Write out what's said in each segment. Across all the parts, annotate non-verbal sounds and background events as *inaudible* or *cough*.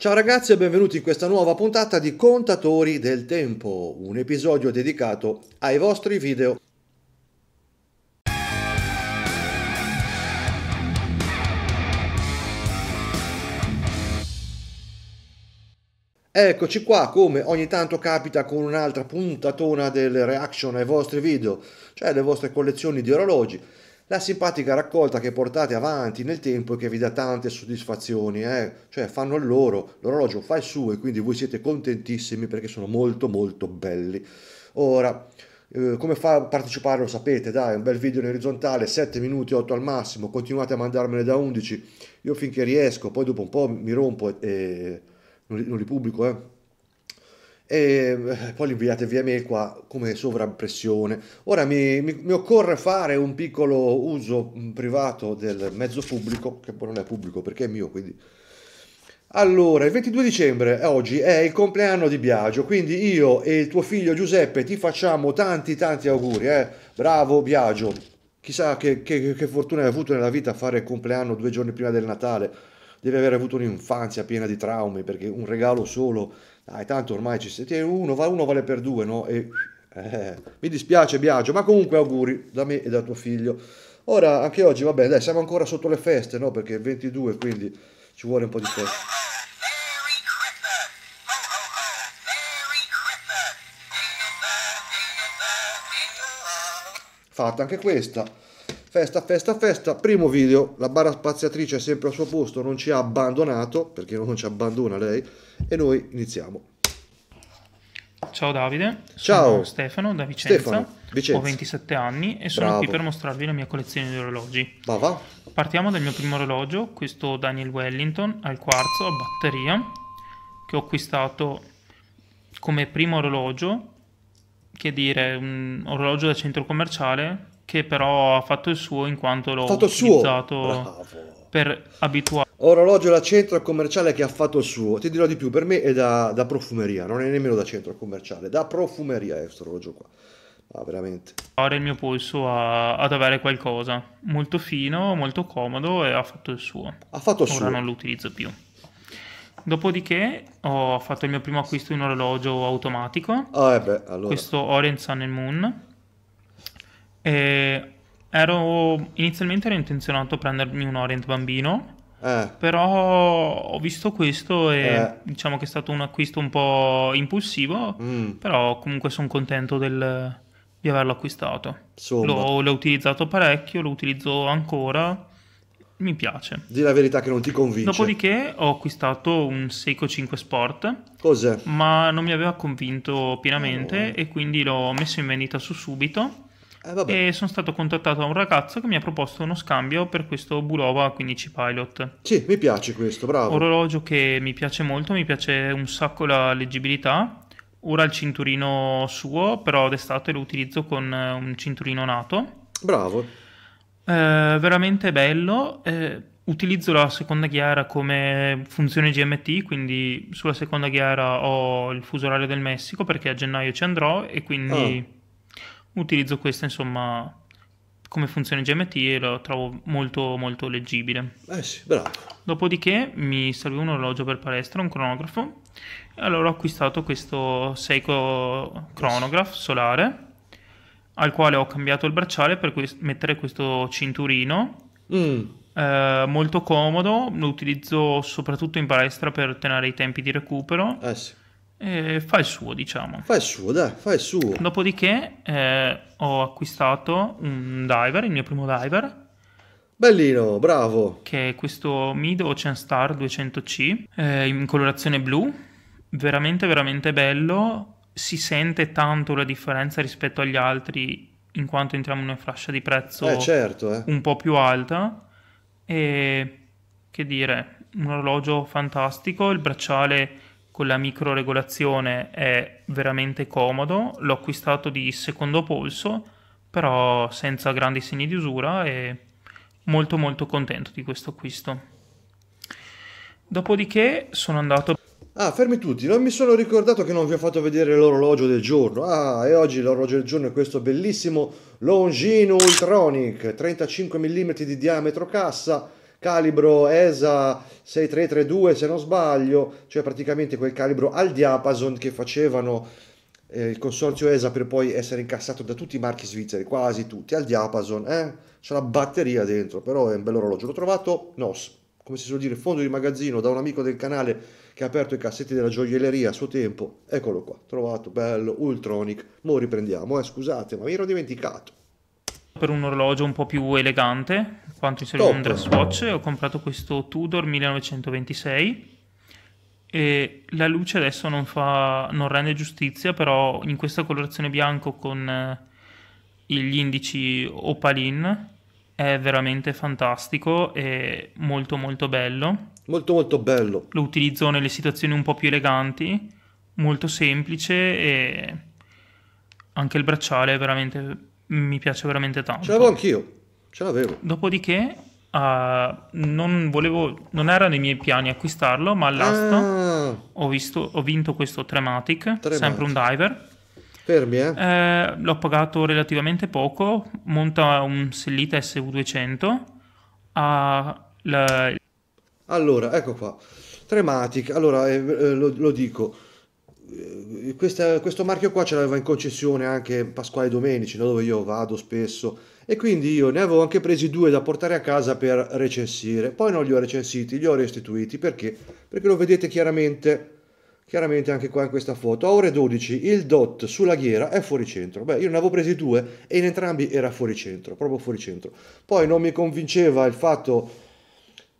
Ciao ragazzi e benvenuti in questa nuova puntata di Contatori del Tempo, un episodio dedicato ai vostri video. Eccoci qua, come ogni tanto capita con un'altra puntatona delle reaction ai vostri video, cioè alle vostre collezioni di orologi la simpatica raccolta che portate avanti nel tempo e che vi dà tante soddisfazioni, eh? cioè fanno loro, l'orologio fa il suo e quindi voi siete contentissimi perché sono molto molto belli. Ora, eh, come fa a partecipare lo sapete, dai, un bel video in orizzontale, 7 minuti, 8 al massimo, continuate a mandarmene da 11, io finché riesco, poi dopo un po' mi rompo e, e non, li, non, li, pubblico, eh e ehm, poi li inviate via mail qua come sovrappressione. Ora mi, mi, mi, occorre fare un piccolo uso mm, privato del mezzo pubblico, che poi non è pubblico perché è mio, quindi... Allora, il 22 dicembre, eh, oggi, è il compleanno di Biagio, quindi io e il tuo figlio Giuseppe ti facciamo tanti tanti auguri, eh? Bravo Biagio, chissà che, che, che fortuna hai avuto nella vita a fare il compleanno due giorni prima del Natale, devi aver avuto un'infanzia piena di traumi perché un regalo solo dai tanto ormai ci siete, uno, uno vale per due, no? E, eh, mi dispiace Biagio, ma comunque auguri da me e da tuo figlio. Ora, anche oggi, vabbè, dai, siamo ancora sotto le feste, no? Perché è 22, quindi ci vuole un po' di festa. Fatta anche questa. Festa, festa, festa, primo video, la barra spaziatrice è sempre al suo posto, non ci ha abbandonato, perché non ci abbandona lei, e noi iniziamo. Ciao Davide, Ciao. Stefano da Vicenza, Stefano, Vicenza, ho 27 anni e sono Bravo. qui per mostrarvi la mia collezione di orologi. Va va. Partiamo dal mio primo orologio, questo Daniel Wellington al quarzo a batteria, che ho acquistato come primo orologio, che dire un orologio da centro commerciale che però ha fatto il suo in quanto l'ho fatto utilizzato per abituare. Orologio da centro commerciale che ha fatto il suo, ti dirò di più, per me è da, da profumeria, non è nemmeno da centro commerciale, da profumeria è questo orologio qua. Ah, veramente. Ora il mio polso a, ad avere qualcosa molto fino, molto comodo e ha fatto il suo. Ha fatto il suo. Ora non lo utilizzo più. Dopodiché ho fatto il mio primo acquisto di un orologio automatico. Ah, eh beh, allora. Questo Orange Sun and Moon e ero, inizialmente ero intenzionato a prendermi un Orient bambino, eh. però ho visto questo e eh. diciamo che è stato un acquisto un po' impulsivo, mm. però comunque sono contento del, di averlo acquistato. L'ho, l'ho utilizzato parecchio, lo utilizzo ancora mi piace. Di la verità che non ti convince. Dopodiché ho acquistato un Seiko 5 Sport. Cos'è? Ma non mi aveva convinto pienamente oh. e quindi l'ho messo in vendita su subito. Eh, e sono stato contattato da un ragazzo che mi ha proposto uno scambio per questo Bulova 15 Pilot. Sì, mi piace questo, bravo. Orologio che mi piace molto, mi piace un sacco la leggibilità. Ora il cinturino suo, però d'estate lo utilizzo con eh, un cinturino nato. Bravo. Eh, veramente bello. Eh, utilizzo la seconda ghiera come funzione GMT, quindi sulla seconda ghiera ho il fuso orario del Messico perché a gennaio ci andrò e quindi... Oh utilizzo questa insomma come funzione GMT e lo trovo molto molto leggibile. Eh sì, bravo. Dopodiché mi serve un orologio per palestra, un cronografo. Allora ho acquistato questo Seiko Chronograph solare al quale ho cambiato il bracciale per que- mettere questo cinturino. Mm. Eh, molto comodo, lo utilizzo soprattutto in palestra per tenere i tempi di recupero. Eh sì eh, fa il suo, diciamo. Fa il suo, dai, fa il suo. Dopodiché eh, ho acquistato un diver, il mio primo diver. Bellino, bravo. Che è questo Mid Ocean Star 200C eh, in colorazione blu. Veramente, veramente bello. Si sente tanto la differenza rispetto agli altri in quanto entriamo in una fascia di prezzo eh, certo, eh. un po' più alta. E che dire, un orologio fantastico, il bracciale con la microregolazione è veramente comodo, l'ho acquistato di secondo polso, però senza grandi segni di usura e molto molto contento di questo acquisto. Dopodiché sono andato... Ah, fermi tutti, non mi sono ricordato che non vi ho fatto vedere l'orologio del giorno. Ah, e oggi l'orologio del giorno è questo bellissimo Longino Ultronic, 35 mm di diametro cassa, calibro ESA 6332 se non sbaglio, cioè praticamente quel calibro al diapason che facevano eh, il consorzio ESA per poi essere incassato da tutti i marchi svizzeri, quasi tutti, al diapason, eh? c'è la batteria dentro, però è un orologio, l'ho trovato no, come si suol dire, fondo di magazzino da un amico del canale che ha aperto i cassetti della gioielleria a suo tempo, eccolo qua, trovato, bello, Ultronic, mo riprendiamo, eh, scusate, ma mi ero dimenticato per un orologio un po' più elegante, quanto in un dress watch, ho comprato questo Tudor 1926 e la luce adesso non, fa, non rende giustizia, però in questa colorazione bianco con eh, gli indici opalin è veramente fantastico e molto molto bello. Molto molto bello. Lo utilizzo nelle situazioni un po' più eleganti, molto semplice e anche il bracciale è veramente mi piace veramente tanto. Ce l'avevo anch'io, ce l'avevo. Dopodiché Uh, non, volevo, non erano i miei piani acquistarlo, ma all'asta ah. ho, visto, ho, vinto questo Trematic, Trematic, sempre un diver. Fermi, eh? eh? L'ho pagato relativamente poco, monta un Sellita su 200 Uh, la... Allora, ecco qua. Trematic, allora eh, eh lo, lo dico. Eh, questa, questo marchio qua ce l'aveva in concessione anche Pasquale Domenici, no? dove io vado spesso, e quindi io ne avevo anche presi due da portare a casa per recensire. Poi non li ho recensiti, li ho restituiti perché? Perché lo vedete chiaramente, chiaramente anche qua in questa foto. A ore 12 il dot sulla ghiera è fuori centro. Beh, io ne avevo presi due e in entrambi era fuori centro, proprio fuori centro. Poi non mi convinceva il fatto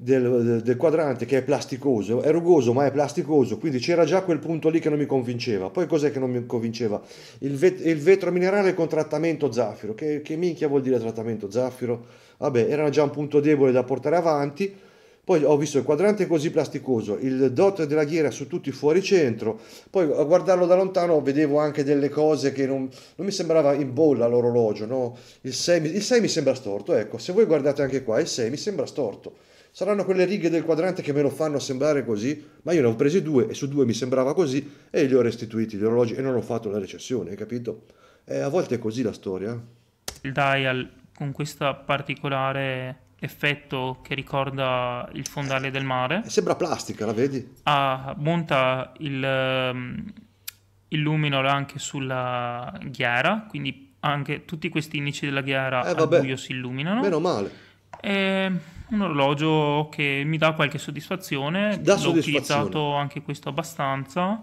del, del, quadrante che è plasticoso, è rugoso ma è plasticoso, quindi c'era già quel punto lì che non mi convinceva. Poi cos'è che non mi convinceva? Il, vet, il vetro minerale con trattamento zaffiro, che, che, minchia vuol dire trattamento zaffiro? Vabbè, era già un punto debole da portare avanti. Poi ho visto il quadrante così plasticoso, il dot della ghiera su tutti fuori centro, poi a guardarlo da lontano vedevo anche delle cose che non, non mi sembrava in bolla l'orologio, no? il 6 mi sembra storto, ecco, se voi guardate anche qua il 6 mi sembra storto Saranno quelle righe del quadrante che me lo fanno sembrare così, ma io ne ho presi due e su due mi sembrava così e li ho restituiti gli orologi e non ho fatto la recessione, hai capito? E eh, a volte è così la storia. Il dial con questo particolare effetto che ricorda il fondale del mare. Eh, sembra plastica, la vedi? Ah, monta il, ehm, il lumino anche sulla ghiera, quindi anche tutti questi indici della ghiera eh, al buio si illuminano. Meno male. E ehm, un orologio che mi dà qualche soddisfazione, Da l'ho soddisfazione. utilizzato anche questo abbastanza,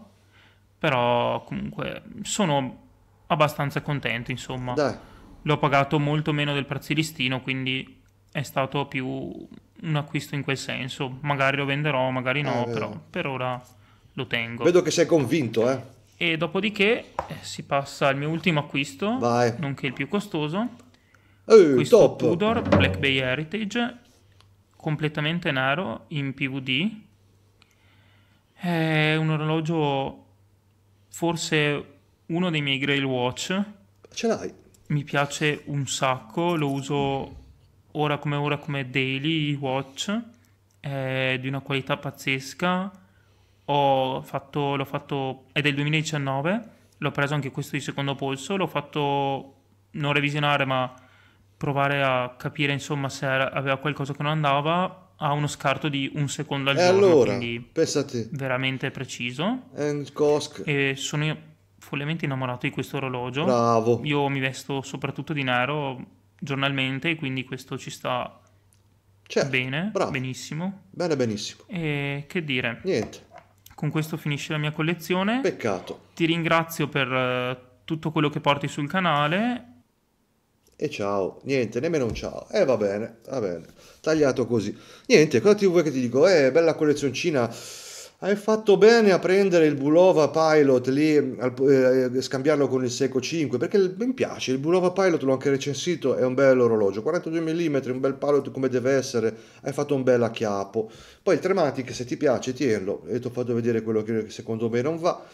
però comunque sono abbastanza contento, insomma. Dai. L'ho pagato molto meno del prezzo listino, quindi è stato più un acquisto in quel senso. Magari lo venderò, magari no, eh, però per ora lo tengo. Vedo che sei convinto, eh. E dopodiché eh, si passa al mio ultimo acquisto, Vai. nonché il più costoso. Eh, questo top. Tudor Black Bay Heritage completamente nero in PVD. È un orologio forse uno dei miei Grail Watch. Ce l'hai? Mi piace un sacco, lo uso ora come ora come daily watch. È di una qualità pazzesca. Ho fatto, l'ho fatto, è del 2019, l'ho preso anche questo di secondo polso, l'ho fatto non revisionare ma provare a capire insomma se aveva qualcosa che non andava ha uno scarto di un secondo al e giorno allora, quindi pensate. veramente preciso e sono io follemente innamorato di questo orologio bravo io mi vesto soprattutto di nero giornalmente quindi questo ci sta certo, bene bravo. benissimo bene benissimo e che dire niente con questo finisce la mia collezione peccato ti ringrazio per eh, tutto quello che porti sul canale e ciao, niente, nemmeno un ciao, e eh, va bene, va bene, tagliato così. Niente, cosa ti vuoi che ti dico? Eh, bella collezioncina, hai fatto bene a prendere il Bulova Pilot lì, mm, al, eh, eh, scambiarlo con il Seco 5, perché mi piace, il Bulova Pilot l'ho anche recensito, è un bel orologio, 42 mm, un bel pilot come deve essere, hai fatto un bel acchiappo. Poi il Trematic, se ti piace, tienilo, e ti ho fatto vedere quello che secondo me non va.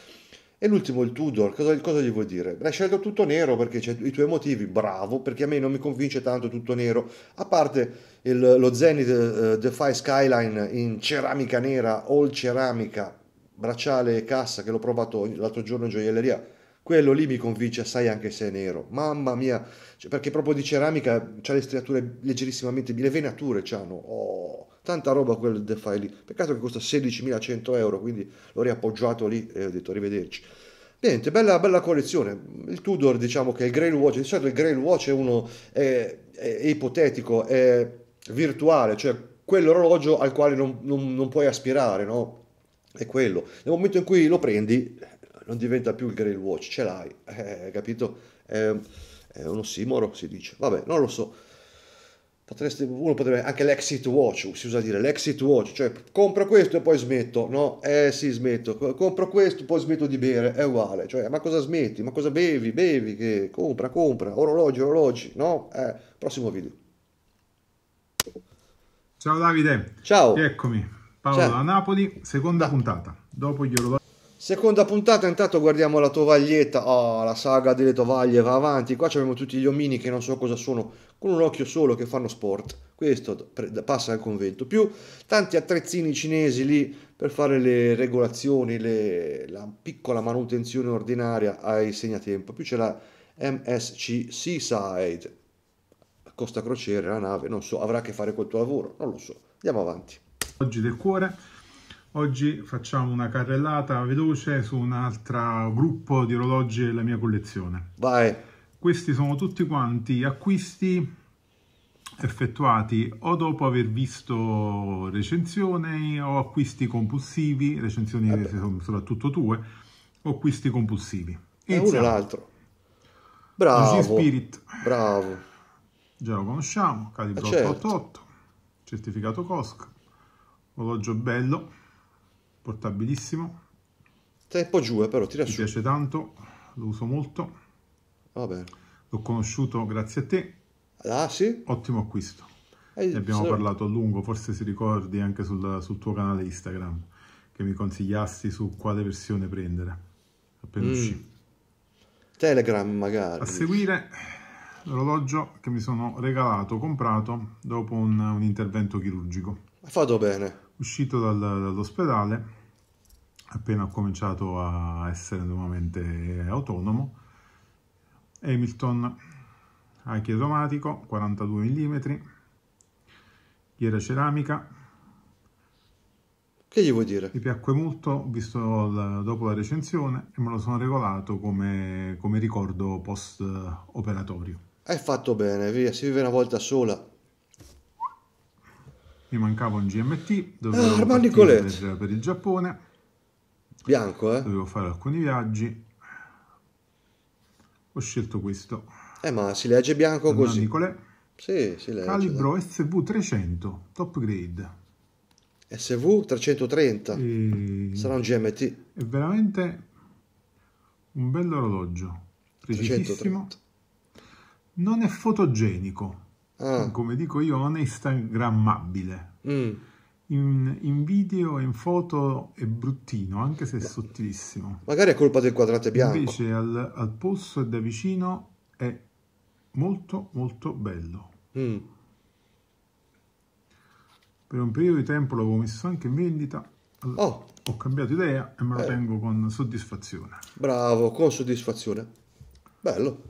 E l'ultimo, il Tudor, cosa, cosa gli vuoi dire? L'hai scelto tutto nero perché c'è i tuoi motivi, bravo, perché a me non mi convince tanto tutto nero, a parte il, lo Zenith uh, Defy Skyline in ceramica nera, all ceramica, bracciale e cassa che l'ho provato l'altro giorno in gioielleria, quello lì mi convince assai anche se è nero, mamma mia, cioè, perché proprio di ceramica c'ha le striature leggerissimamente, le venature c'hanno, oh, tanta roba quel del lì. Peccato che costa 16.100 euro, quindi l'ho riappoggiato lì e ho detto arrivederci. Niente, bella, bella collezione. Il Tudor, diciamo che il Grail Watch, di solito il Grail Watch è uno è, è, è ipotetico, è virtuale, cioè quell'orologio al quale non, non, non puoi aspirare, no? È quello. Nel momento in cui lo prendi, non diventa più il Grail Watch, ce l'hai, eh, capito? È, è un ossimoro, si dice. Vabbè, non lo so potreste, uno potrebbe anche l'exit watch, si usa dire l'exit watch, cioè compro questo e poi smetto, no? Eh sì, smetto, compro questo e poi smetto di bere, è uguale, cioè ma cosa smetti, ma cosa bevi, bevi, che compra, compra, orologi, orologi, no? Eh, prossimo video. Ciao Davide. Ciao. Eccomi. Paolo Ciao. da Napoli, seconda da. puntata. Dopo gli orologi Seconda puntata, intanto guardiamo la tovaglietta. Oh, la saga delle tovaglie va avanti. Qua abbiamo tutti gli omini che non so cosa sono, con un occhio solo che fanno sport. Questo passa al convento. Più tanti attrezzini cinesi lì per fare le regolazioni, le, la piccola manutenzione ordinaria ai segnatempo. Più c'è la MSC Seaside. Costa crociere, la nave, non so, avrà a che fare col tuo lavoro, non lo so. Andiamo avanti. Oggi del cuore Oggi facciamo una carrellata veloce su un altro gruppo di orologi della mia collezione. Vai! Questi sono tutti quanti acquisti effettuati o dopo aver visto recensioni o acquisti compulsivi, recensioni Vabbè. soprattutto tue, o acquisti compulsivi. E uno l'altro. Bravo! OG Spirit. Bravo! Già lo conosciamo, calibro eh, certo. 888, certificato COSC, orologio bello portabilissimo. Tempo giù, eh, però tira Mi su. Mi piace tanto, lo uso molto. Vabbè. L'ho conosciuto grazie a te. Ah, sì? Ottimo acquisto. Eh, ne abbiamo se... parlato a lungo, forse si ricordi anche sul, sul, tuo canale Instagram che mi consigliasti su quale versione prendere appena mm. uscì. Telegram magari. A seguire l'orologio che mi sono regalato, comprato dopo un, un intervento chirurgico. Ha fatto bene. Uscito dal, dall'ospedale, appena ho cominciato a essere nuovamente autonomo, Hamilton ha automatico 42 mm, ghiera ceramica. Che gli vuoi dire? Mi piacque molto, visto la, dopo la recensione, e me lo sono regolato come, come ricordo post-operatorio. Hai fatto bene, via, si vive una volta sola mi mancava un GMT, dovevo ah, per, per il Giappone. Bianco, eh? Dovevo fare alcuni viaggi. Ho scelto questo. Eh, ma si legge bianco Fernando così. Nicolè. Sì, si legge. Calibro dai. SV300, top grade. SV330. E... Sarà un GMT. È veramente un bell'orologio. Precisissimo. 330. Non è fotogenico, Ah. come dico io, non è instagrammabile. Mm. In, in, video e in foto è bruttino, anche se è sottilissimo. Magari è colpa del quadrato bianco. Invece al, al polso e da vicino è molto molto bello. Mm. Per un periodo di tempo l'avevo messo anche in vendita. Oh. Ho cambiato idea e me lo eh. tengo con soddisfazione. Bravo, con soddisfazione. Bello.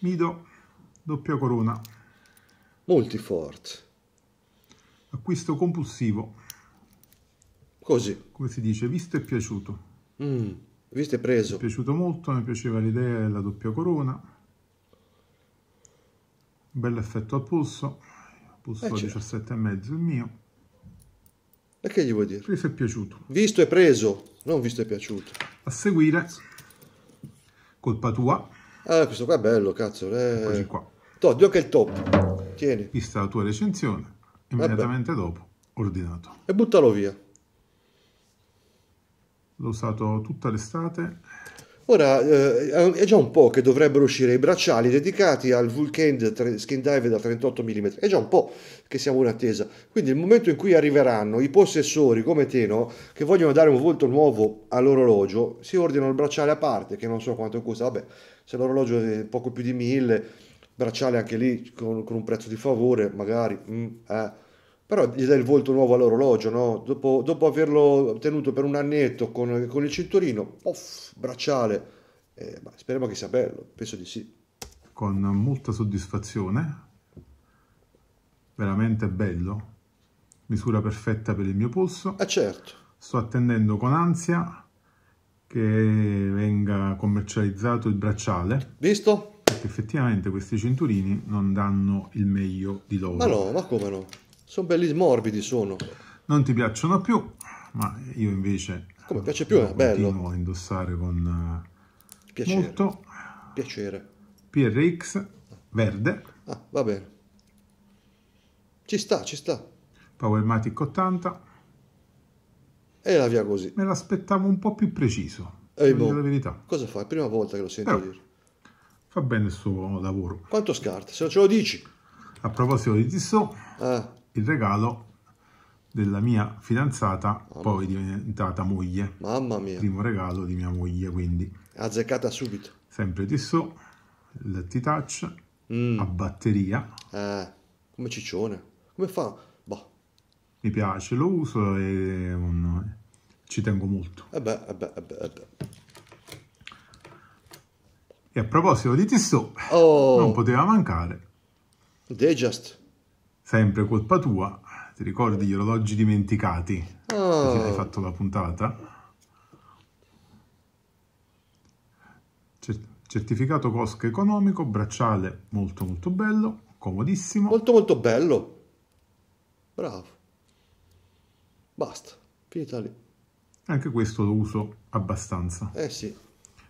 Mido, doppia corona. Molti fort. Acquisto compulsivo. Così. Come si dice, visto e piaciuto. Mm, visto e preso. Mi è piaciuto molto, mi piaceva l'idea della doppia corona. Bel effetto al polso. Polso eh, 17,5 certo. il mio. E che gli vuoi dire? Preso e piaciuto. Visto e preso, non visto e piaciuto. A seguire, colpa tua. Ah, questo qua è bello, cazzo. Eh. Eccoci qua. To, Dio il top. Tieni. Vista la tua recensione, immediatamente Vabbè. dopo, ordinato. E buttalo via. L'ho usato tutta l'estate. Ora eh, è già un po' che dovrebbero uscire i bracciali dedicati al Vulcan Skin Dive da 38 mm, è già un po' che siamo in attesa. Quindi il momento in cui arriveranno i possessori come Teno che vogliono dare un volto nuovo all'orologio, si ordinano il bracciale a parte che non so quanto costa, vabbè se l'orologio è poco più di 1000 bracciale anche lì con, con un prezzo di favore, magari, mm, eh. però gli dai il volto nuovo all'orologio, no? dopo, dopo, averlo tenuto per un annetto con, con il cinturino, poff, bracciale, eh, speriamo che sia bello, penso di sì. Con molta soddisfazione, veramente bello, misura perfetta per il mio polso. Ah certo. Sto attendendo con ansia che venga commercializzato il bracciale. Visto? perché effettivamente questi cinturini non danno il meglio di loro. Ma no, ma come no? Sono belli smorbidi, sono. Non ti piacciono più, ma io invece... Come piace più, è eh, bello. Continuo a indossare con eh, piacere. molto piacere. PRX verde. Ah, va bene. Ci sta, ci sta. Powermatic 80. E la via così. Me l'aspettavo un po' più preciso. Ehi, boh. la verità. Cosa fa? È la Prima volta che lo sento Però. dire fa bene il suo lavoro. Quanto scarta? Se ce lo dici. A proposito di Tissot, eh. il regalo della mia fidanzata, Mamma. poi diventata moglie. Mamma mia. Primo regalo di mia moglie, quindi. Azzeccata subito. Sempre Tissot, il T-Touch, mm. a batteria. Eh, come ciccione. Come fa? Boh. Mi piace, lo uso e um, ci tengo molto. Eh beh, eh beh, eh beh, eh beh. E a proposito di Tissot, oh. non poteva mancare. The Just. Sempre colpa tua, ti ricordi gli orologi dimenticati? Oh. Hai fatto la puntata? Certificato cosco economico, bracciale molto molto bello, comodissimo. Molto molto bello. Bravo. Basta, finita lì. Anche questo lo uso abbastanza. Eh sì.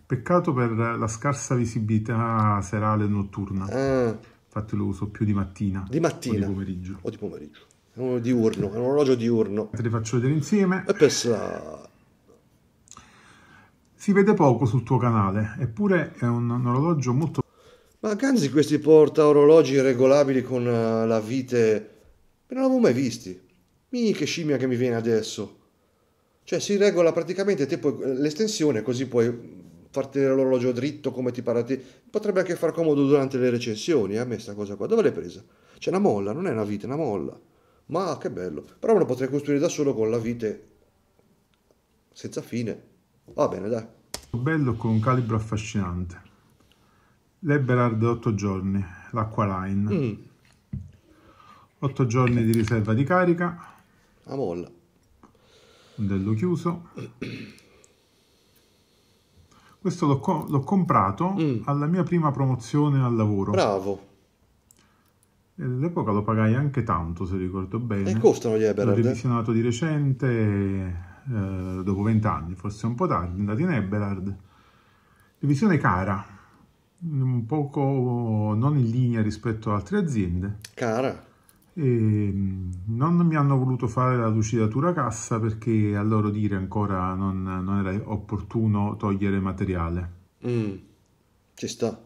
Peccato per la scarsa visibilità serale e notturna. Ah. Infatti lo uso più di mattina. Di mattina. O di pomeriggio. O di pomeriggio. È un diurno, è un orologio diurno. Te li faccio vedere insieme. E pensa... Si vede poco sul tuo canale, eppure è un, un orologio molto... Ma Ganzi questi porta orologi regolabili con eh, la vite... Non l'avevo mai visti. Mica che scimmia che mi viene adesso. Cioè si regola praticamente l'estensione così puoi farti l'orologio dritto come ti pare a te. Potrebbe anche far comodo durante le recensioni, eh, a me sta cosa qua. Dove l'hai presa? C'è una molla, non è una vite, è una molla. Ma che bello. Però me lo potrei costruire da solo con la vite senza fine. Va bene, dai. Bello con un calibro affascinante. L'Eberard 8 giorni, l'Aqualine. Mm. 8 giorni di riserva di carica. La molla. Un chiuso. Questo l'ho, co- comprato mm. alla mia prima promozione al lavoro. Bravo. all'epoca lo pagai anche tanto, se ricordo bene. E costano gli Eberhard? L'ho revisionato di recente, eh, dopo vent'anni, forse un po' tardi, andato in Eberhard. Revisione cara, un poco non in linea rispetto ad altre aziende. Cara? E mm, non mi hanno voluto fare la lucidatura cassa perché a loro dire ancora non, non era opportuno togliere materiale. Mm, ci sta.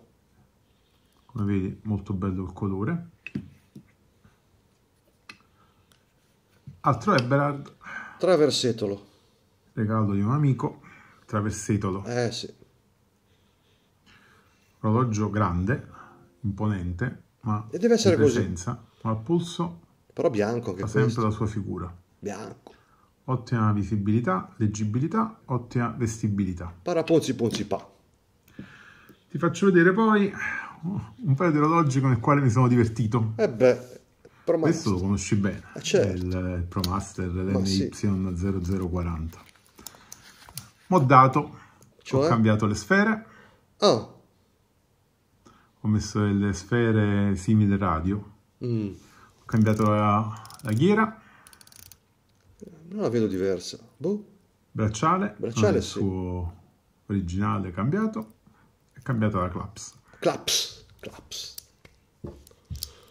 Come vedi, molto bello il colore. Altro Eberhard. Traversetolo. Regalo di un amico. Traversetolo. Eh sì. Orologio grande, imponente, ma... E deve essere così. Presenza ma al pulso però bianco che fa sempre questo. la sua figura. Bianco. Ottima visibilità, leggibilità, ottima vestibilità. Paraponzi ponzi pa. Ti faccio vedere poi oh, un paio di orologi con il quale mi sono divertito. E eh beh, Promaster. Questo lo conosci bene, eh certo. il, il Promaster l'MY0040. Sì. M'ho dato, cioè? ho cambiato le sfere. Oh. Ho messo delle sfere simili radio Mm. Ho cambiato la, la, ghiera. Non la vedo diversa. Boh. Bracciale. Bracciale, ah, sì. Il suo originale cambiato. È cambiata la claps. Claps. Claps.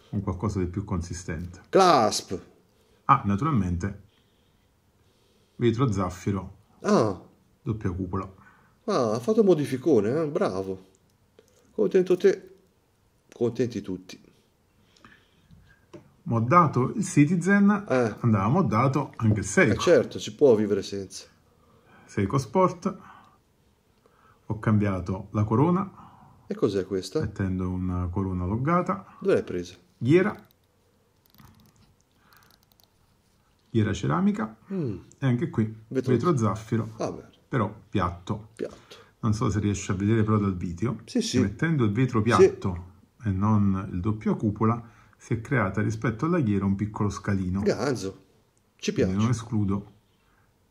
Un qualcosa di più consistente. Clasp. Ah, naturalmente. Vetro zaffiro. Ah. Doppia cupola. Ah, ha fatto modificone, eh? bravo. Contento te. Contenti tutti moddato il Citizen, eh. andava moddato anche il Seiko. Eh certo, si può vivere senza. Seiko Sport, ho cambiato la corona. E cos'è questa? Mettendo una corona loggata. Dove l'hai presa? Ghiera. Ghiera ceramica. Mm. E anche qui, vetro, vetro zaffiro. Vabbè. Ah, però piatto. Piatto. Non so se riesci a vedere però dal video. Sì, sì. Mettendo il vetro piatto sì. e non il doppio cupola, si è creata rispetto alla ghiera un piccolo scalino. Ganzo, ci piace. Quindi non escludo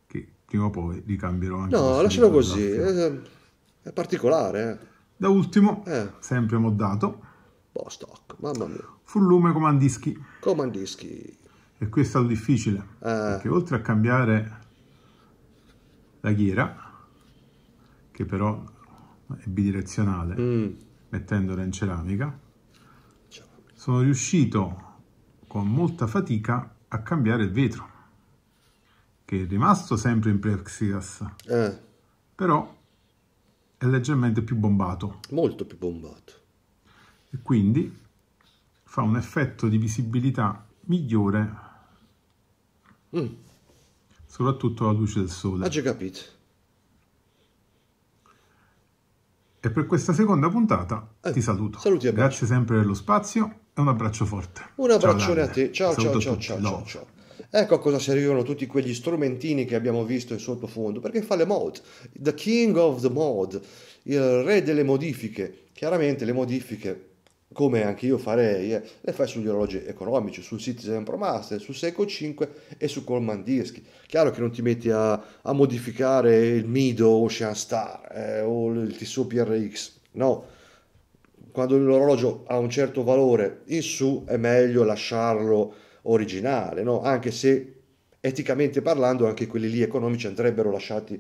che prima o poi ricambierò anche. No, lascialo così, è, eh, è, particolare. Eh. Da ultimo, eh. sempre moddato. Bostock, mamma mia. Fu lume comandischi. Comandischi. E qui è stato difficile, eh. perché oltre a cambiare la ghiera, che però è bidirezionale, mm. mettendola in ceramica, sono riuscito con molta fatica a cambiare il vetro che è rimasto sempre in Plexiglass eh. però è leggermente più bombato molto più bombato e quindi fa un effetto di visibilità migliore mm. soprattutto alla luce del sole ah già capito E per questa seconda puntata eh, ti saluto. Saluti Grazie sempre dello spazio e un abbraccio forte. Un abbraccione a te. Ciao, ciao, ciao, ciao, ciao, ciao. Ecco a cosa servivano tutti quegli strumentini che abbiamo visto in sottofondo, perché fa le mod, the king of the mod, il re delle modifiche. Chiaramente le modifiche come anche io farei, eh, le fai sugli orologi economici, sul Citizen Pro Master, su Seiko 5 e su Coleman Dischi. Chiaro che non ti metti a, a modificare il Mido Ocean Star eh, o il TSO PRX, no. Quando l'orologio ha un certo valore in su è meglio lasciarlo originale, no? anche se eticamente parlando anche quelli lì economici andrebbero lasciati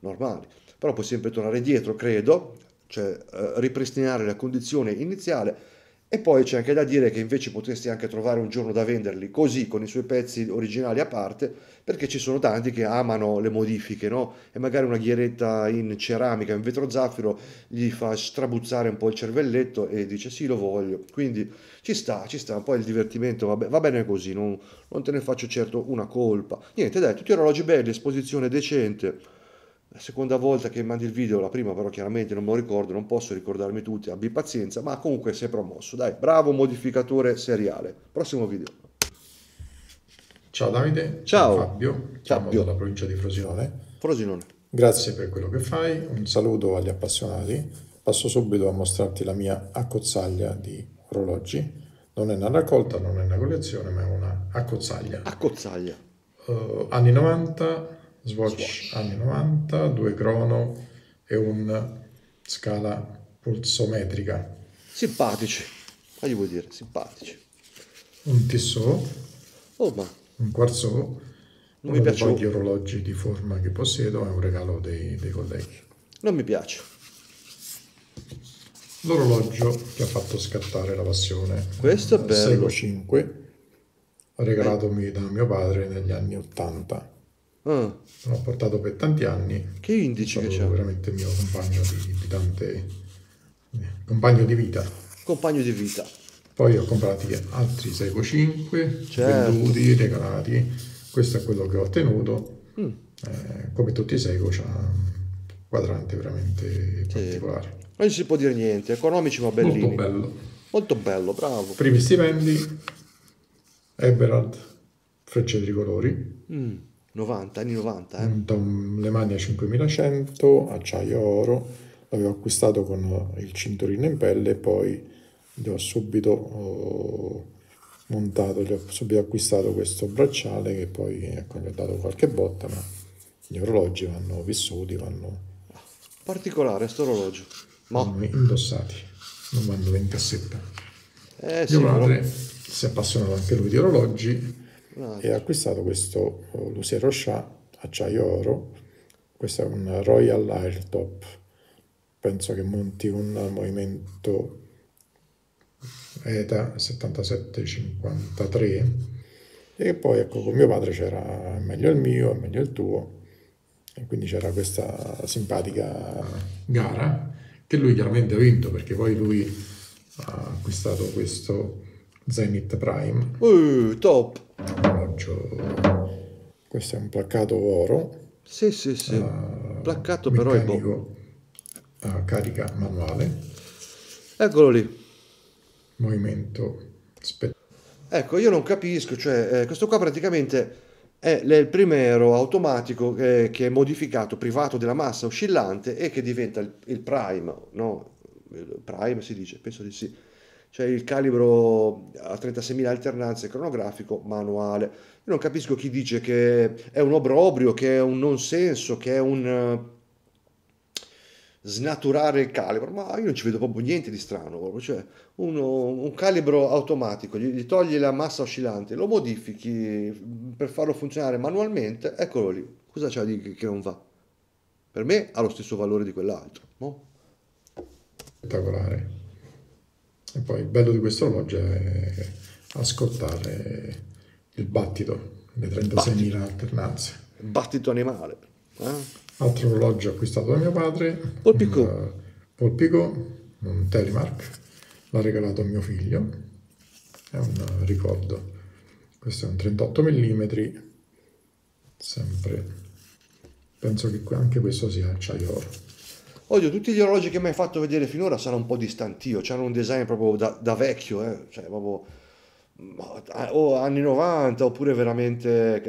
normali. Però puoi sempre tornare indietro, credo, cioè eh, ripristinare la condizione iniziale. E poi c'è anche da dire che invece potresti anche trovare un giorno da venderli così, con i suoi pezzi originali a parte, perché ci sono tanti che amano le modifiche, no? E magari una ghieretta in ceramica, in vetro zaffiro, gli fa strabuzzare un po' il cervelletto e dice sì, lo voglio. Quindi ci sta, ci sta, poi il divertimento va, be- va bene così, non, non te ne faccio certo una colpa. Niente, dai, tutti orologi belli, esposizione decente la seconda volta che mandi il video, la prima però chiaramente non me lo ricordo, non posso ricordarmi tutti, abbi pazienza, ma comunque sei promosso. Dai, bravo modificatore seriale. Prossimo video. Ciao Davide. Ciao Fabio. Ciao Fabio. dalla provincia di Frosinone. Frosinone. Grazie per quello che fai, un saluto agli appassionati. Passo subito a mostrarti la mia accozzaglia di orologi. Non è una raccolta, non è una collezione, ma è una accozzaglia. Accozzaglia. Uh, anni 90, Swatch, Swatch. anni 90, due crono e un scala pulsometrica. Simpatici, voglio vuol dire simpatici. Un Tissot, oh, ma. un quarzo, non mi piace. Gli orologi di forma che possiedo è un regalo dei, dei colleghi. Non mi piace. L'orologio che ha fatto scattare la passione. Questo è bello. Seiko 5, regalatomi da mio padre negli anni 80 Ah. L'ho portato per tanti anni. Che indici che c'è? veramente mio compagno di, di tante... Eh, compagno di vita. Compagno di vita. Poi ho comprato altri Seiko 5, certo. venduti, regalati. Questo è quello che ho ottenuto. Mm. Eh, come tutti i Seiko c'ha un quadrante veramente sì. particolare. Non si può dire niente, economici ma bellini. Molto bello. Molto bello, bravo. Primi stipendi, Eberhard, frecce tricolori. Mm 90, anni 90. Eh. Da Lemania 5100, acciaio oro, l'avevo acquistato con il cinturino in pelle e poi gli ho subito oh, montato, gli ho subito acquistato questo bracciale che poi ecco, gli ho dato qualche botta, ma gli orologi vanno vissuti, vanno... Particolare questo orologio. Ma... Vanno indossati, non vanno in cassetta. Eh, Mio sì, padre però... si è appassionato anche lui di orologi Ah, e ha acquistato questo eh, Lucier Rochat acciaio oro, questo è un Royal Airtop, penso che monti un movimento ETA 77-53 e poi ecco con mio padre c'era meglio il mio, meglio il tuo e quindi c'era questa simpatica gara che lui chiaramente ha vinto perché poi lui ha acquistato questo Zenith Prime. Uh, top! appoggio. Questo è un placcato oro. Sì, sì, sì. Uh, placcato però è boh. Ah, A carica manuale. Eccolo lì. Movimento spettacolo. Ecco, io non capisco, cioè eh, questo qua praticamente è il primero automatico eh, che è modificato, privato della massa oscillante e che diventa il, il prime, no? prime si dice, penso di sì cioè il calibro a 36.000 alternanze cronografico manuale. Io non capisco chi dice che è un obbrobrio, che è un non senso, che è un eh, snaturare il calibro, ma io non ci vedo proprio niente di strano, cioè uno, un calibro automatico, gli, gli togli la massa oscillante, lo modifichi mm, per farlo funzionare manualmente, eccolo lì, cosa c'è di che non va? Per me ha lo stesso valore di quell'altro. No? Spettacolare. E poi il bello di questo orologio è ascoltare il battito, le 36.000 alternanze. Battito animale. Eh? Altro orologio acquistato da mio padre. Polpico. Un, Polpico, un Telemark. L'ha regalato a mio figlio. È un ricordo. Questo è un 38 mm. Sempre. Penso che anche questo sia acciaio oro. Odio, tutti gli orologi che mi hai fatto vedere finora sono un po' distantio, hanno un design proprio da, da vecchio, eh? cioè proprio o anni 90 oppure veramente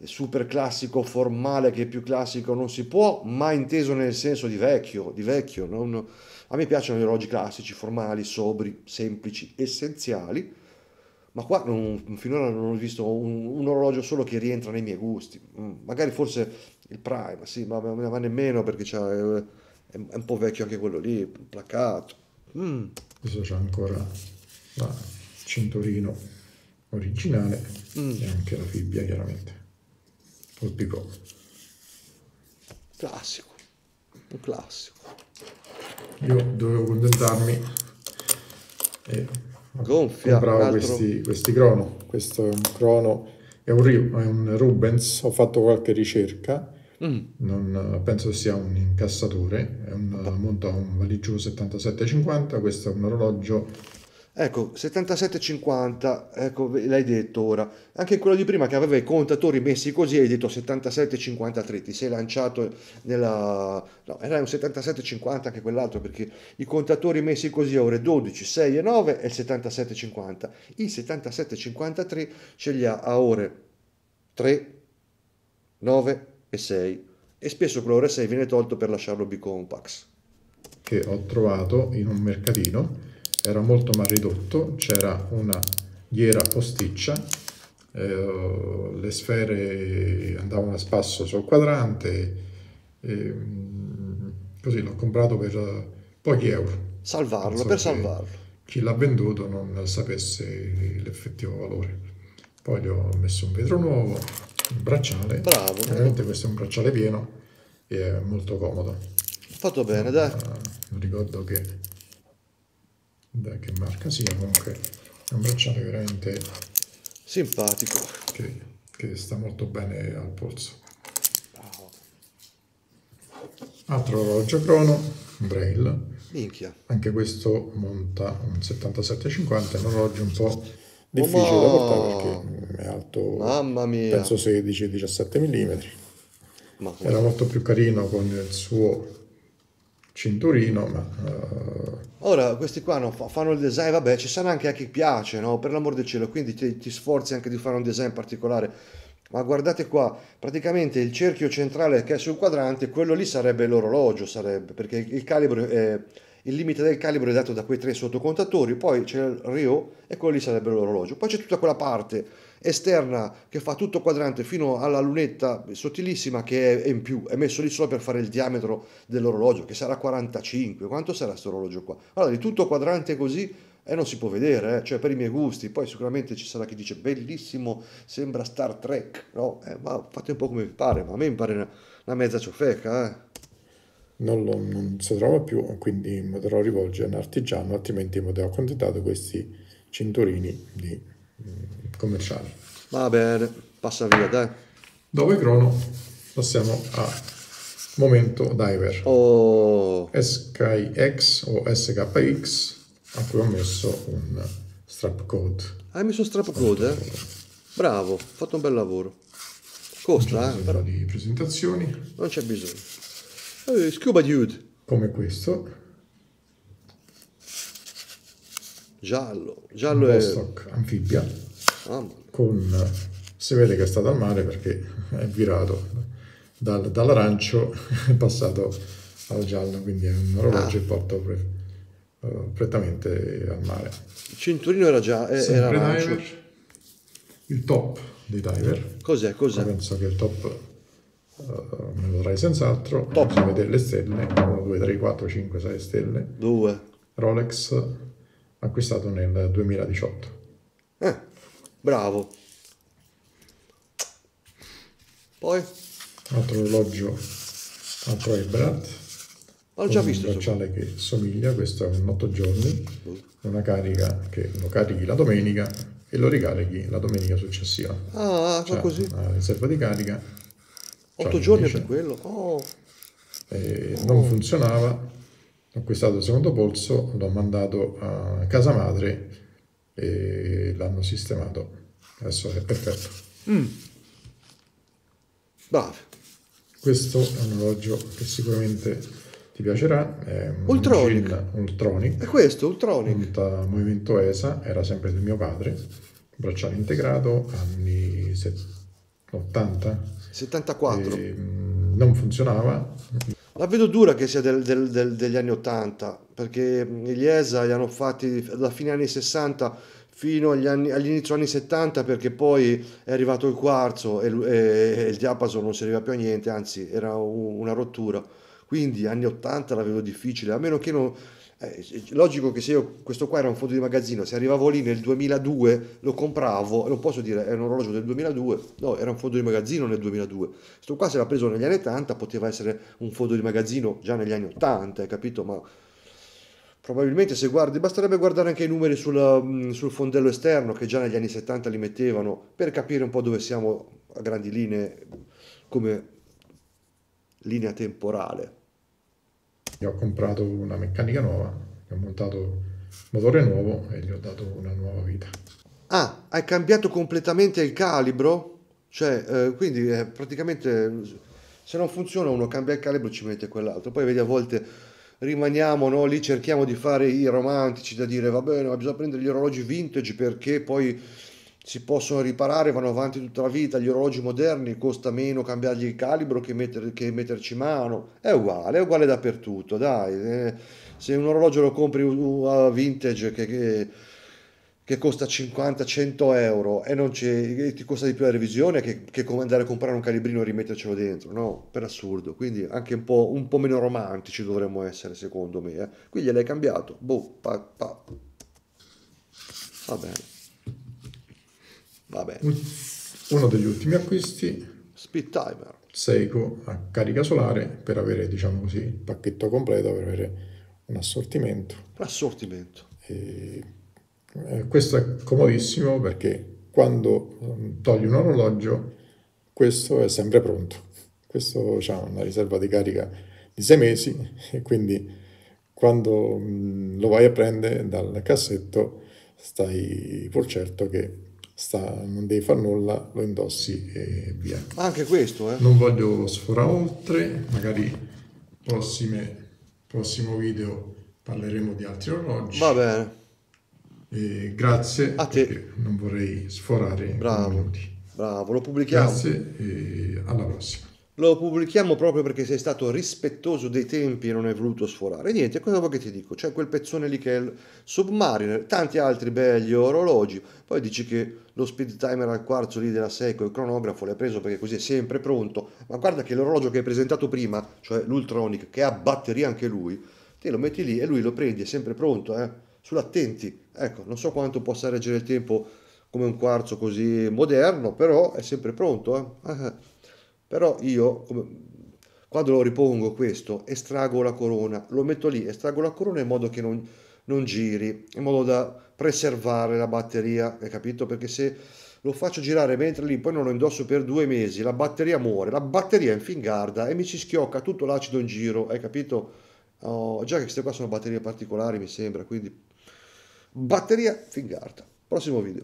eh, super classico formale che più classico non si può, ma inteso nel senso di vecchio, di vecchio. Non... A me piacciono gli orologi classici, formali, sobri, semplici, essenziali, ma qua non, finora non ho visto un, un, orologio solo che rientra nei miei gusti. Mm, magari forse il Prime, sì, ma, ma nemmeno perché c'è... Eh, è, un po' vecchio anche quello lì, placato. Mm. Questo c'è ancora la cinturino originale mm. e anche la fibbia chiaramente. Col picò. Classico, un classico. Io dovevo contentarmi e Gonfia, compravo questi, questi crono. Questo è un crono, è un, è un Rubens, ho fatto qualche ricerca Mm. Non, eh, penso sia un incassatore, è un, eh, monta un valigio 7750, questo è un orologio Ecco, 77,50, ecco, l'hai detto ora. Anche quello di prima che aveva i contatori messi così, hai detto 77,53, ti sei lanciato nella... No, era un 77,50 anche quell'altro, perché i contatori messi così a ore 12, 6 e 9 è il 77,50. Il 77,53 ce li ha a ore 3, 9 e 6 e spesso colore 6 viene tolto per lasciarlo bicompax. Che ho trovato in un mercatino, era molto mal ridotto, c'era una ghiera posticcia, eh, le sfere andavano a spasso sul quadrante, eh, così l'ho comprato per eh, pochi euro. Salvarlo, so per salvarlo. Chi l'ha venduto non sapesse l'effettivo valore. Poi gli ho messo un vetro nuovo, un bracciale. Bravo. Veramente questo è un bracciale pieno e è molto comodo. Fatto bene, dai. Ah, non ricordo che, da che marca sia, comunque è un bracciale veramente simpatico. Che, che sta molto bene al polso. Altro orologio crono, Braille. Minchia. Anche questo monta un 7750, un orologio un po' difficile oh, da portare perché è alto Mamma mia. penso 16-17 mm ma... era molto più carino con il suo cinturino ma uh... ora questi qua no, fanno il design vabbè ci sarà anche a chi piace no? per l'amor del cielo quindi ti, ti sforzi anche di fare un design particolare ma guardate qua, praticamente il cerchio centrale che è sul quadrante, quello lì sarebbe l'orologio, sarebbe, perché il calibro è, il limite del calibro è dato da quei tre sottocontatori, poi c'è il RIO e quello lì sarebbe l'orologio, poi c'è tutta quella parte esterna che fa tutto quadrante fino alla lunetta sottilissima che è in più, è messo lì solo per fare il diametro dell'orologio che sarà 45, quanto sarà questo orologio qua? Allora di tutto quadrante così eh, non si può vedere, eh? cioè per i miei gusti, poi sicuramente ci sarà chi dice bellissimo, sembra Star Trek, no? Eh, ma fate un po' come vi pare, ma a me mi pare una, una mezza ciofeca, eh non, lo, non si trova più, quindi mi dovrò rivolgere a un artigiano, altrimenti mi devo accontentare questi cinturini di, mh, mm, commerciali. Va bene, passa via, dai. Dopo il crono passiamo a momento diver. Oh. SKX o SKX a cui ho messo un strap code. Hai messo strap code? Eh? Bravo, fatto un bel lavoro. Costa, eh, però di presentazioni. Non c'è bisogno. Eh, scuba Dude. Come questo. Giallo. Giallo Vostok, è... anfibia. Ah, con... Si vede che è stato al mare perché è virato dal, dall'arancio *laughs* è passato al giallo, quindi è un ah. orologio ah. che pre, uh, prettamente al mare. Il cinturino era già è, eh, era Diver, il top dei diver. Cos'è? Cos'è? penso che il top Uh, me lo darai senz'altro. Top. Bisogna vedere le stelle: 1, 2, 3, 4, 5, 6 stelle. 2. Rolex acquistato nel 2018. Eh, bravo. Poi? Altro orologio, altro Eberhardt. L'ho già visto. Un bracciale che somiglia, questo è un 8 giorni, mm. una carica che lo carichi la domenica e lo ricarichi la domenica successiva. Ah, ah fa cioè, così. La riserva di carica 8 cioè, giorni per quello? Oh. Eh, non funzionava, ho acquistato il secondo polso, l'ho mandato a casa madre e l'hanno sistemato. Adesso è perfetto. Mm. Bravo. Questo è un orologio che sicuramente ti piacerà. È un Ultronic. Gin, Ultronic. È questo, Ultronic. Un movimento ESA, era sempre del mio padre. Bracciale integrato, anni 70 80? 74. E, mm, non funzionava. La vedo dura che sia del, del, del, degli anni 80, perché mm, gli ESA li hanno fatti da fine anni 60 fino agli, anni, agli inizio anni 70 perché poi è arrivato il quarzo e, e, e il diapason non si arriva più a niente, anzi era una rottura. Quindi anni 80 la vedo difficile, a meno che non, eh, logico che se io questo qua era un fondo di magazzino, se arrivavo lì nel 2002 lo compravo, non posso dire era un orologio del 2002, no, era un fondo di magazzino nel 2002. Questo qua se l'ha preso negli anni 80, poteva essere un fondo di magazzino già negli anni 80, hai capito? Ma probabilmente se guardi, basterebbe guardare anche i numeri sul, mm, sul fondello esterno che già negli anni 70 li mettevano per capire un po' dove siamo a grandi linee come linea temporale gli ho comprato una meccanica nuova, ho montato un motore nuovo e gli ho dato una nuova vita. Ah, hai cambiato completamente il calibro? Cioè, eh, quindi eh, praticamente se non funziona uno cambia il calibro ci mette quell'altro. Poi vedi a volte rimaniamo no? lì, cerchiamo di fare i romantici da dire va bene, ma bisogna prendere gli orologi vintage perché poi si possono riparare, vanno avanti tutta la vita, gli orologi moderni costa meno cambiargli il calibro che, metter, che metterci mano, è uguale, è uguale dappertutto, dai, eh, se un orologio lo compri a vintage che, che, che costa 50-100 euro e non ti costa di più la revisione che, che, come andare a comprare un calibrino e rimettercelo dentro, no? Per assurdo, quindi anche un po', un po meno romantici dovremmo essere secondo me, eh. quindi l'hai cambiato, boh, pa, pa. va bene. Vabbè. Uno degli ultimi acquisti. Speed timer. Seiko a carica solare per avere, diciamo così, il pacchetto completo, per avere un assortimento. Assortimento. E, eh, questo è comodissimo perché quando mm, togli un orologio, questo è sempre pronto. Questo ha una riserva di carica di sei mesi e quindi quando mh, mm, lo vai a prendere dal cassetto stai pur certo che sta, non devi fare nulla, lo indossi e via. Anche questo, eh? Non voglio sforare oltre, magari prossime, prossimo video parleremo di altri orologi. Va bene. E grazie a te. Non vorrei sforare. Bravo. Bravo, lo pubblichiamo. Grazie e alla prossima. Lo pubblichiamo proprio perché sei stato rispettoso dei tempi e non hai voluto sforare. Niente, cosa vuoi che ti dico? C'è quel pezzone lì che è il Submariner, tanti altri belli orologi. Poi dici che lo speed timer al quarzo lì della Seiko il cronografo l'hai preso perché così è sempre pronto, ma guarda che l'orologio che hai presentato prima, cioè l'Ultronic, che ha batteria anche lui, te lo metti lì e lui lo prendi, è sempre pronto, eh? sull'attenti, ecco, non so quanto possa reggere il tempo come un quarzo così moderno, però è sempre pronto, eh? Ah, eh. però io come quando lo ripongo questo, estraggo la corona, lo metto lì, estraggo la corona in modo che non, non giri, in modo da preservare la batteria, hai capito? Perché se lo faccio girare mentre lì, poi non lo indosso per due mesi, la batteria muore, la batteria è in fingarda e mi ci schiocca tutto l'acido in giro, hai capito? Oh, già che queste qua sono batterie particolari mi sembra, quindi batteria fingarda. Prossimo video.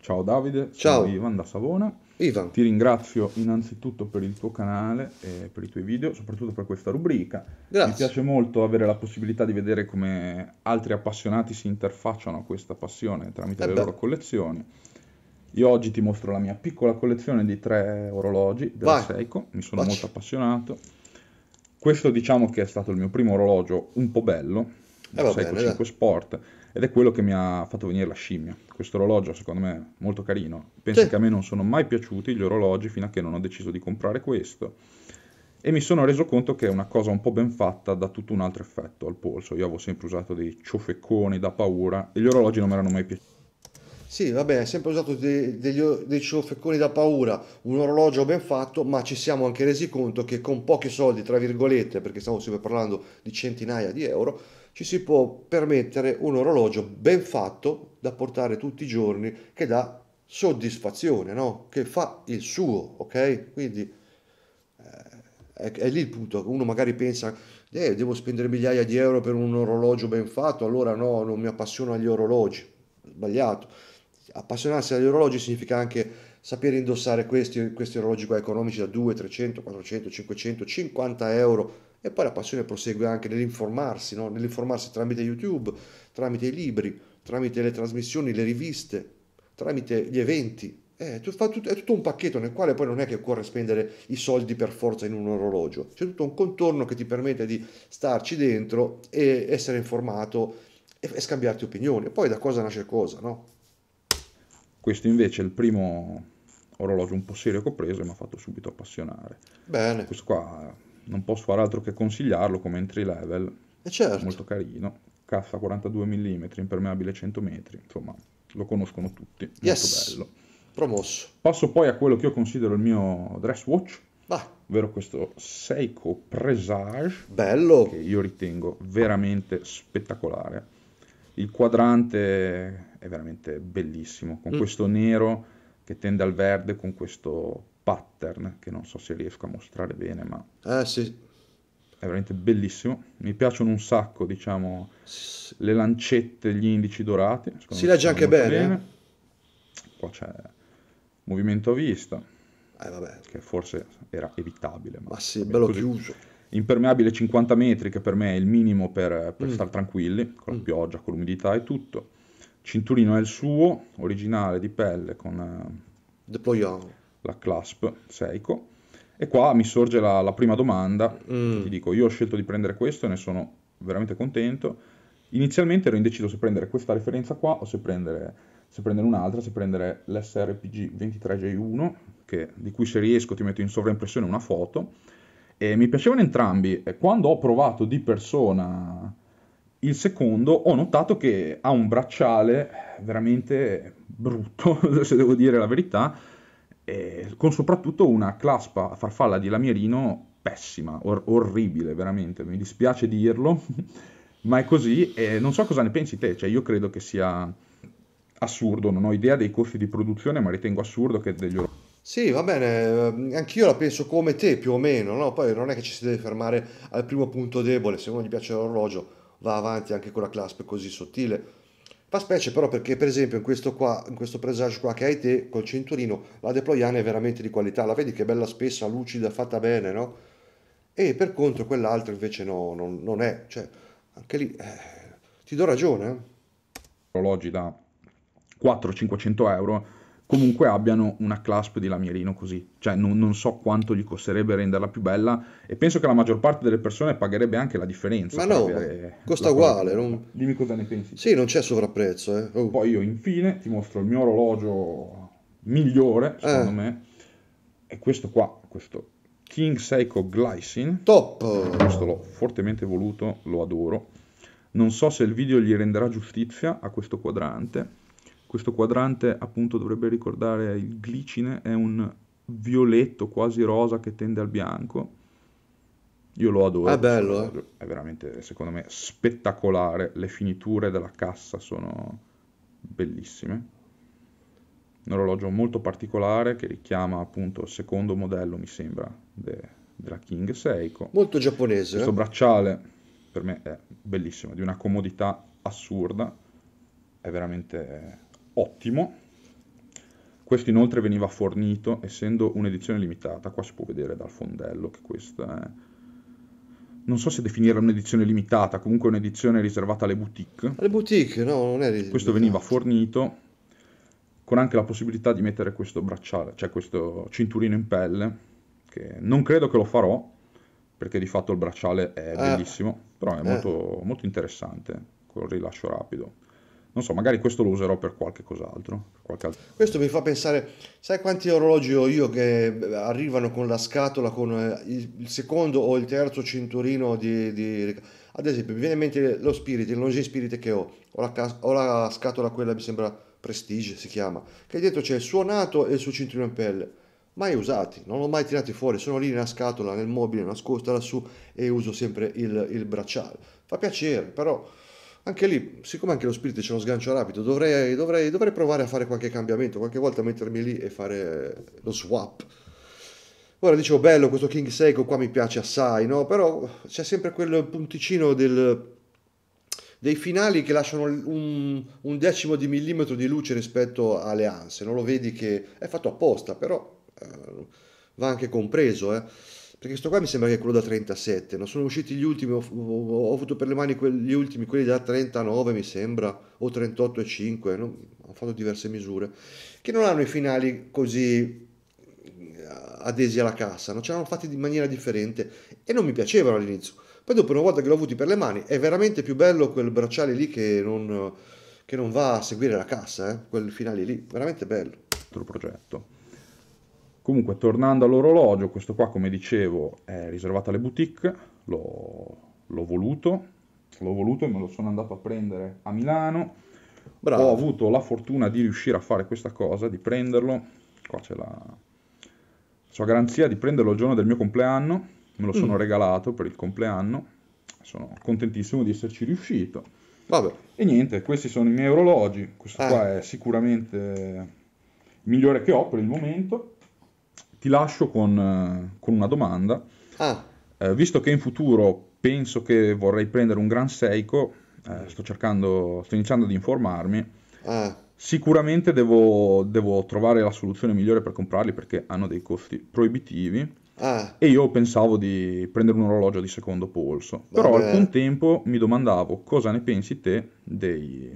Ciao Davide, Ciao. Ivan da Savona. Ivan. Ti ringrazio innanzitutto per il tuo canale e per i tuoi video, soprattutto per questa rubrica. Grazie. Mi piace molto avere la possibilità di vedere come altri appassionati si interfacciano a questa passione tramite eh le beh. loro collezioni. Io oggi ti mostro la mia piccola collezione di tre orologi della Vai. Seiko, mi sono Vai. molto appassionato. Questo diciamo che è stato il mio primo orologio un po' bello, eh, Seiko bene, 5 dai. Sport ed è quello che mi ha fatto venire la scimmia. Questo orologio secondo me è molto carino, penso sì. che a me non sono mai piaciuti gli orologi fino a che non ho deciso di comprare questo e mi sono reso conto che è una cosa un po' ben fatta da tutto un altro effetto al polso. Io avevo sempre usato dei ciofecconi da paura e gli orologi non mi erano mai piaciuti. Sì, vabbè, bene, sempre usato dei, degli, dei ciofecconi da paura, un orologio ben fatto, ma ci siamo anche resi conto che con pochi soldi, tra virgolette, perché stiamo sempre parlando di centinaia di euro, ci si può permettere un orologio ben fatto da portare tutti i giorni che dà soddisfazione, no? che fa il suo, ok? Quindi eh, è, è, lì il punto, uno magari pensa, eh, devo spendere migliaia di euro per un orologio ben fatto, allora no, non mi appassiono agli orologi, sbagliato appassionarsi agli orologi significa anche sapere indossare questi, questi orologi qua economici da 2, 300, 400, 500, 50 euro e poi la passione prosegue anche nell'informarsi, no? nell'informarsi tramite YouTube, tramite i libri, tramite le trasmissioni, le riviste, tramite gli eventi. Eh, è tutto un pacchetto nel quale poi non è che occorre spendere i soldi per forza in un orologio, c'è tutto un contorno che ti permette di starci dentro e essere informato e scambiarti opinioni. Poi da cosa nasce cosa, no? Questo invece è il primo orologio un po' serio che ho preso e mi ha fatto subito appassionare. Bene. Questo qua non posso fare altro che consigliarlo come entry level. E eh, certo. Molto carino. Cassa 42 mm, impermeabile 100 metri, insomma lo conoscono tutti. Yes. Molto bello. Promosso. Passo poi a quello che io considero il mio dress watch. Ah. Ovvero questo Seiko Presage. Bello. Che io ritengo veramente spettacolare il quadrante è veramente bellissimo, con mm. questo nero che tende al verde, con questo pattern che non so se riesco a mostrare bene, ma... Eh sì. È veramente bellissimo, mi piacciono un sacco, diciamo, le lancette, gli indici dorati. Si legge anche bene. bene. Qua c'è movimento a vista, eh, che forse era evitabile. Ma, ma sì, bello così. chiuso impermeabile 50 metri che per me è il minimo per, per mm. stare tranquilli, con la mm. pioggia, con l'umidità e tutto. Cinturino è il suo, originale di pelle con eh, Deployable. la clasp Seiko. E qua mi sorge la, la prima domanda, mm. ti dico, io ho scelto di prendere questo e ne sono veramente contento. Inizialmente ero indeciso se prendere questa referenza qua o se prendere, se prendere un'altra, se prendere l'SRPG 23J1, che, di cui se riesco ti metto in sovraimpressione una foto, e mi piacevano entrambi. Quando ho provato di persona il secondo, ho notato che ha un bracciale veramente brutto, *laughs* se devo dire la verità, con soprattutto una claspa a farfalla di lamierino pessima, or- orribile, veramente. Mi dispiace dirlo, *laughs* ma è così. E non so cosa ne pensi te, cioè io credo che sia assurdo, non ho idea dei costi di produzione, ma ritengo assurdo che degli europei sì, va bene, ehm, anch'io la penso come te più o meno, no? Poi non è che ci si deve fermare al primo punto debole, se uno gli piace l'orologio va avanti anche con la clasp così sottile. Fa specie però perché per esempio in questo, qua, in questo presage qua che hai te col cinturino, la deployana è veramente di qualità, la vedi che è bella spessa, lucida, fatta bene, no? E per contro quell'altro invece no, non, non è, cioè anche lì eh, ti do ragione. Eh? Orologi da 400-500 euro comunque abbiano una clasp di lamierino così. Cioè non, non, so quanto gli costerebbe renderla più bella e penso che la maggior parte delle persone pagherebbe anche la differenza. Ma no, costa uguale. Non... Dimmi cosa ne pensi. Sì, non c'è sovrapprezzo. Eh. Oh. Poi io infine ti mostro il mio orologio migliore, eh. secondo eh. me, è questo qua, questo King Seiko Glycine. Top! Questo l'ho fortemente voluto, lo adoro. Non so se il video gli renderà giustizia a questo quadrante questo quadrante appunto dovrebbe ricordare il glicine, è un violetto quasi rosa che tende al bianco. Io lo adoro. È ah, bello, eh. È veramente, secondo me, spettacolare. Le finiture della cassa sono bellissime. Un orologio molto particolare che richiama appunto il secondo modello, mi sembra, de- della King Seiko. Molto giapponese. Questo eh? bracciale per me è bellissimo, di una comodità assurda. È veramente ottimo. Questo inoltre veniva fornito, essendo un'edizione limitata, qua si può vedere dal fondello che questa è... Non so se definire un'edizione limitata, comunque un'edizione riservata alle boutique. Alle boutique, no, non è riservata. Questo veniva fornito, con anche la possibilità di mettere questo bracciale, cioè questo cinturino in pelle, che non credo che lo farò, perché di fatto il bracciale è eh. bellissimo, eh. però è eh. molto, eh. molto interessante, col rilascio rapido non so, magari questo lo userò per qualche cos'altro. Per qualche altro. Questo mi fa pensare, sai quanti orologi ho io che eh, arrivano con la scatola, con eh, il secondo o il terzo cinturino di... di... Ad esempio, mi viene in mente lo Spirit, il Longines Spirit che ho, ho la, cas- ho la scatola quella, mi sembra Prestige si chiama, che dietro c'è il suo nato e il suo cinturino in pelle mai usati, non l'ho mai tirati fuori, sono lì nella scatola, nel mobile, nascosta lassù e uso sempre il, il bracciale. Fa piacere, però anche lì, siccome anche lo Spirit c'è uno sgancio rapido, dovrei, dovrei, dovrei, provare a fare qualche cambiamento, qualche volta mettermi lì e fare lo swap. Ora dicevo, bello questo King Seiko qua mi piace assai, no? Però c'è sempre quel punticino del, dei finali che lasciano un, un, decimo di millimetro di luce rispetto alle anse, non lo vedi che è fatto apposta, però eh, va anche compreso, eh perché questo qua mi sembra che è quello da 37, non sono usciti gli ultimi, ho, ho, ho avuto per le mani gli ultimi, quelli da 39 mi sembra, o 38,5, no? ho fatto diverse misure, che non hanno i finali così eh, adesi alla cassa, non ce l'hanno fatti in maniera differente e non mi piacevano all'inizio. Poi dopo una volta che l'ho avuti per le mani è veramente più bello quel bracciale lì che non, che non va a seguire la cassa, eh? quel finale lì, veramente bello. Progetto. Comunque, tornando all'orologio, questo qua, come dicevo, è riservato alle boutique, l'ho, voluto, l'ho voluto e me lo sono andato a prendere a Milano. Bravo. Ho avuto la fortuna di riuscire a fare questa cosa, di prenderlo, qua c'è la sua garanzia, di prenderlo il giorno del mio compleanno, me lo sono mm. regalato per il compleanno, sono contentissimo di esserci riuscito. Vabbè. E niente, questi sono i miei orologi, questo eh. qua è sicuramente il migliore che ho per il momento ti lascio con, eh, con una domanda. Ah. Eh, visto che in futuro penso che vorrei prendere un Gran Seiko, eh, mm. sto cercando, sto iniziando ad informarmi. Ah. Sicuramente devo, devo, trovare la soluzione migliore per comprarli perché hanno dei costi proibitivi. Ah. E io pensavo di prendere un orologio di secondo polso. Però al contempo mi domandavo cosa ne pensi te dei,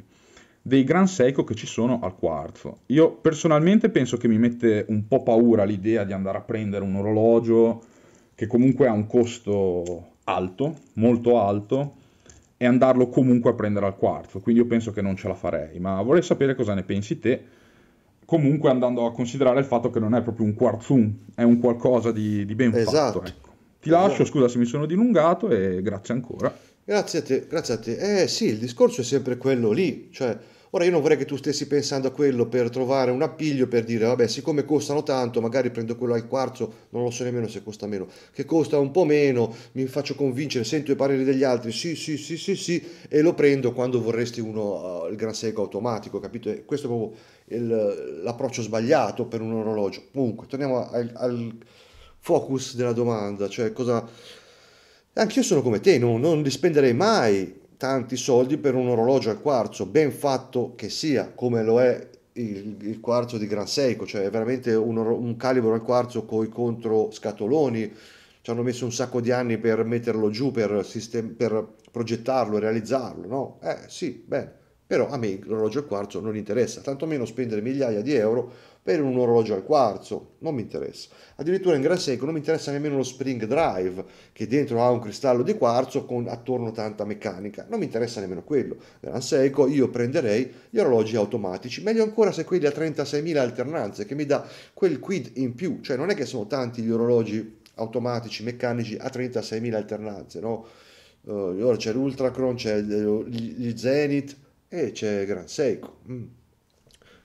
dei Gran Seiko che ci sono al quarzo. Io personalmente penso che mi mette un po' paura l'idea di andare a prendere un orologio che comunque ha un costo alto, molto alto, e andarlo comunque a prendere al quarzo. Quindi io penso che non ce la farei, ma vorrei sapere cosa ne pensi te. Comunque andando a considerare il fatto che non è proprio un quarzun, è un qualcosa di, di ben esatto. fatto. Ecco. Ti lascio, esatto. scusa se mi sono dilungato e grazie ancora. Grazie a te, grazie a te. Eh sì, il discorso è sempre quello lì, cioè ora io non vorrei che tu stessi pensando a quello per trovare un appiglio per dire vabbè, siccome costano tanto, magari prendo quello al quarzo, non lo so nemmeno se costa meno, che costa un po' meno, mi faccio convincere, sento i pareri degli altri, sì, sì, sì, sì, sì e lo prendo quando vorresti uno uh, il gran seco automatico, capito? E questo è proprio il, l'approccio sbagliato per un orologio. Comunque, torniamo al, al focus della domanda, cioè cosa Anch'io sono come te, non, non li mai tanti soldi per un orologio al quarzo, ben fatto che sia, come lo è il, il quarzo di Gran Seiko, cioè è veramente un, un calibro al quarzo con i scatoloni, ci hanno messo un sacco di anni per metterlo giù, per, sistem- per progettarlo realizzarlo, no? Eh sì, bene, però a me l'orologio al quarzo non interessa, tantomeno spendere migliaia di euro per un orologio al quarzo, non mi interessa. Addirittura in Gran Seiko non mi interessa nemmeno lo spring drive che dentro ha un cristallo di quarzo con attorno tanta meccanica, non mi interessa nemmeno quello. Gran Seiko io prenderei gli orologi automatici, meglio ancora se quelli a 36.000 alternanze che mi dà quel quid in più, cioè non è che sono tanti gli orologi automatici meccanici a 36.000 alternanze, no? Uh, eh, allora c'è l'Ultracron, c'è gli Zenith e c'è Gran Seiko. Mm.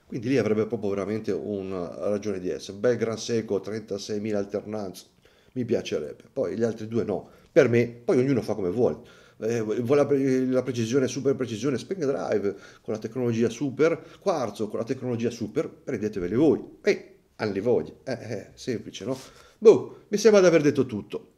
Quindi lì avrebbe proprio veramente una ragione di essere. Un bel gran seco, 36.000 alternanze, mi piacerebbe. Poi gli altri due no. Per me, poi ognuno fa come vuole. Eh, vuole la precisione, super precisione, Spring Drive con la tecnologia super, Quarzo con la tecnologia super, prendeteveli voi. E eh, alle voglie, eh, eh, semplice, no? Boh, mi sembra di aver detto tutto.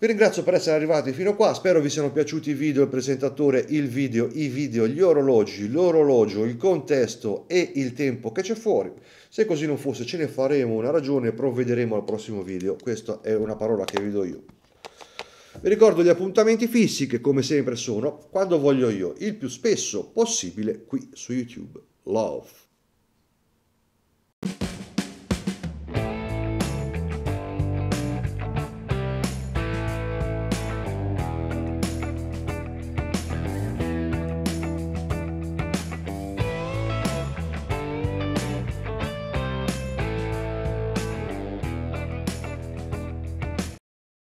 Vi ringrazio per essere arrivati fino qua, spero vi siano piaciuti i video, il presentatore, il video, i video, gli orologi, l'orologio, il contesto e il tempo che c'è fuori. Se così non fosse ce ne faremo una ragione e provvederemo al prossimo video, questa è una parola che vi do io. Vi ricordo gli appuntamenti fissi che come sempre sono quando voglio io, il più spesso possibile qui su YouTube. Love.